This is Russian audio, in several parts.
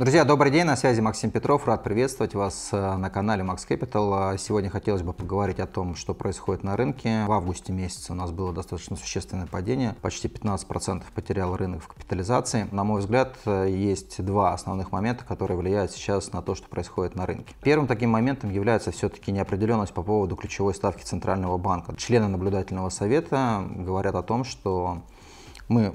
Друзья, добрый день, на связи Максим Петров, рад приветствовать вас э, на канале Max Capital. Э, сегодня хотелось бы поговорить о том, что происходит на рынке. В августе месяце у нас было достаточно существенное падение, почти 15% потерял рынок в капитализации. На мой взгляд, э, есть два основных момента, которые влияют сейчас на то, что происходит на рынке. Первым таким моментом является все-таки неопределенность по поводу ключевой ставки Центрального банка. Члены наблюдательного совета говорят о том, что мы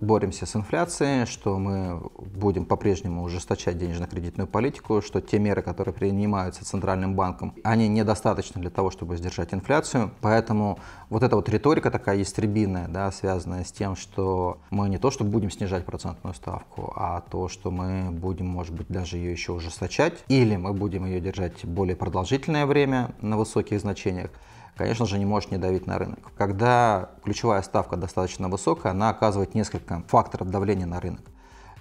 боремся с инфляцией, что мы будем по-прежнему ужесточать денежно-кредитную политику, что те меры, которые принимаются Центральным банком, они недостаточны для того, чтобы сдержать инфляцию. Поэтому вот эта вот риторика такая истребиная, да, связанная с тем, что мы не то, что будем снижать процентную ставку, а то, что мы будем, может быть, даже ее еще ужесточать, или мы будем ее держать более продолжительное время на высоких значениях конечно же, не можешь не давить на рынок. Когда ключевая ставка достаточно высокая, она оказывает несколько факторов давления на рынок.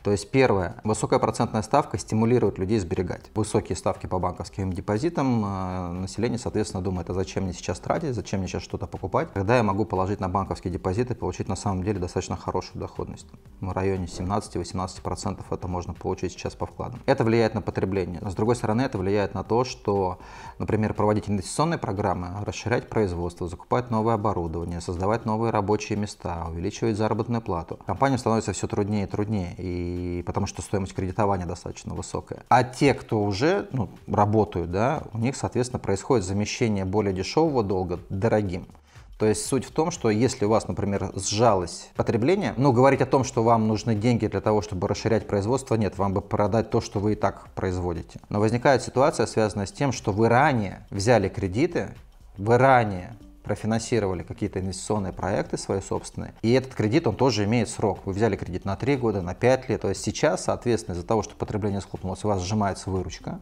То есть первое, высокая процентная ставка стимулирует людей сберегать. Высокие ставки по банковским депозитам, э, население, соответственно, думает, а зачем мне сейчас тратить, зачем мне сейчас что-то покупать, когда я могу положить на банковские депозиты и получить на самом деле достаточно хорошую доходность. В районе 17-18% это можно получить сейчас по вкладам. Это влияет на потребление. С другой стороны, это влияет на то, что, например, проводить инвестиционные программы, расширять производство, закупать новое оборудование, создавать новые рабочие места, увеличивать заработную плату. Компаниям становится все труднее и труднее, и и потому что стоимость кредитования достаточно высокая. А те, кто уже ну, работают, да, у них, соответственно, происходит замещение более дешевого долга дорогим. То есть суть в том, что если у вас, например, сжалось потребление, ну, говорить о том, что вам нужны деньги для того, чтобы расширять производство, нет, вам бы продать то, что вы и так производите. Но возникает ситуация, связанная с тем, что вы ранее взяли кредиты, вы ранее профинансировали какие-то инвестиционные проекты свои собственные, и этот кредит, он тоже имеет срок. Вы взяли кредит на 3 года, на 5 лет, то есть сейчас, соответственно, из-за того, что потребление схлопнулось, у вас сжимается выручка,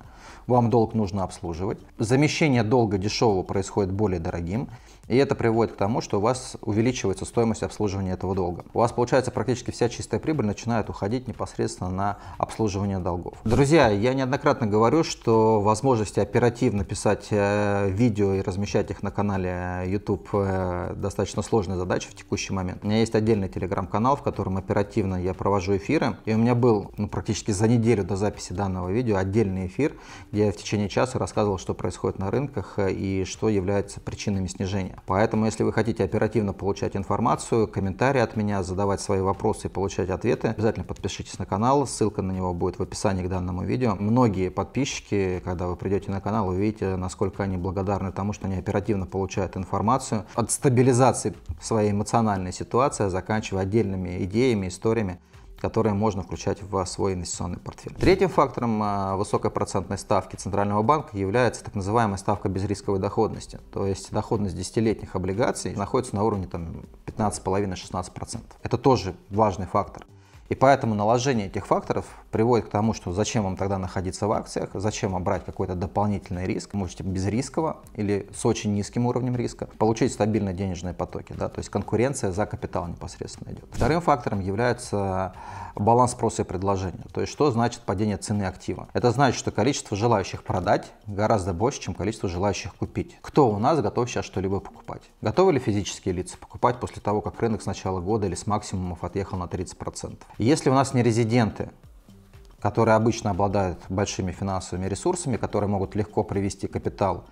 вам долг нужно обслуживать, замещение долга дешевого происходит более дорогим, и это приводит к тому, что у вас увеличивается стоимость обслуживания этого долга. У вас, получается, практически вся чистая прибыль начинает уходить непосредственно на обслуживание долгов. Друзья, я неоднократно говорю, что возможности оперативно писать э, видео и размещать их на канале э, YouTube э, достаточно сложная задача в текущий момент. У меня есть отдельный телеграм-канал, в котором оперативно я провожу эфиры. И у меня был ну, практически за неделю до записи данного видео отдельный эфир, где я в течение часа рассказывал, что происходит на рынках э, и что является причинами снижения. Поэтому, если вы хотите оперативно получать информацию, комментарии от меня, задавать свои вопросы и получать ответы, обязательно подпишитесь на канал. Ссылка на него будет в описании к данному видео. Многие подписчики, когда вы придете на канал, увидите, насколько они благодарны тому, что они оперативно получают информацию информацию, от стабилизации своей эмоциональной ситуации, а заканчивая отдельными идеями, историями, которые можно включать в свой инвестиционный портфель. Третьим фактором а, высокой процентной ставки Центрального банка является так называемая ставка безрисковой доходности. То есть доходность десятилетних облигаций находится на уровне там, 15,5-16%. Это тоже важный фактор. И поэтому наложение этих факторов приводит к тому, что зачем вам тогда находиться в акциях, зачем вам брать какой-то дополнительный риск, можете без рискового или с очень низким уровнем риска получить стабильные денежные потоки, да, то есть конкуренция за капитал непосредственно идет. Вторым фактором является баланс спроса и предложения, то есть что значит падение цены актива. Это значит, что количество желающих продать гораздо больше, чем количество желающих купить. Кто у нас готов сейчас что-либо покупать? Готовы ли физические лица покупать после того, как рынок с начала года или с максимумов отъехал на 30%? Если у нас не резиденты, которые обычно обладают большими финансовыми ресурсами, которые могут легко привести капитал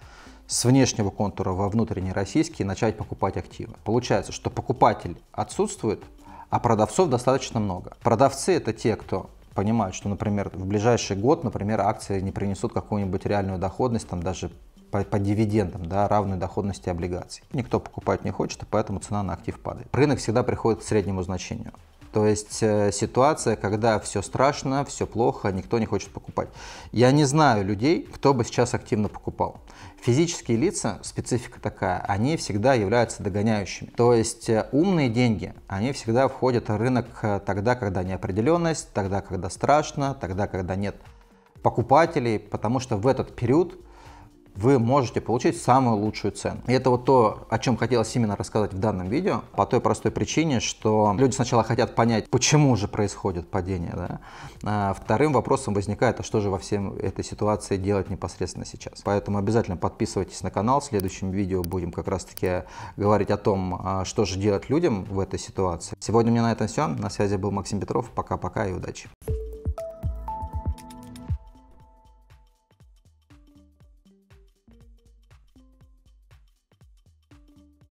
с внешнего контура во внутренний российский и начать покупать активы. Получается, что покупатель отсутствует, а продавцов достаточно много. Продавцы это те, кто понимают, что, например, в ближайший год, например, акции не принесут какую-нибудь реальную доходность, там даже по, по дивидендам, да, равную доходности облигаций. Никто покупать не хочет, и поэтому цена на актив падает. Рынок всегда приходит к среднему значению. То есть э, ситуация, когда все страшно, все плохо, никто не хочет покупать. Я не знаю людей, кто бы сейчас активно покупал. Физические лица, специфика такая, они всегда являются догоняющими. То есть э, умные деньги, они всегда входят в рынок э, тогда, когда неопределенность, тогда, когда страшно, тогда, когда нет покупателей, потому что в этот период вы можете получить самую лучшую цену. И это вот то, о чем хотелось именно рассказать в данном видео, по той простой причине, что люди сначала хотят понять, почему же происходит падение. Да? А вторым вопросом возникает, а что же во всем этой ситуации делать непосредственно сейчас. Поэтому обязательно подписывайтесь на канал, в следующем видео будем как раз-таки говорить о том, а, что же делать людям в этой ситуации. Сегодня у меня на этом все. На связи был Максим Петров. Пока-пока и удачи.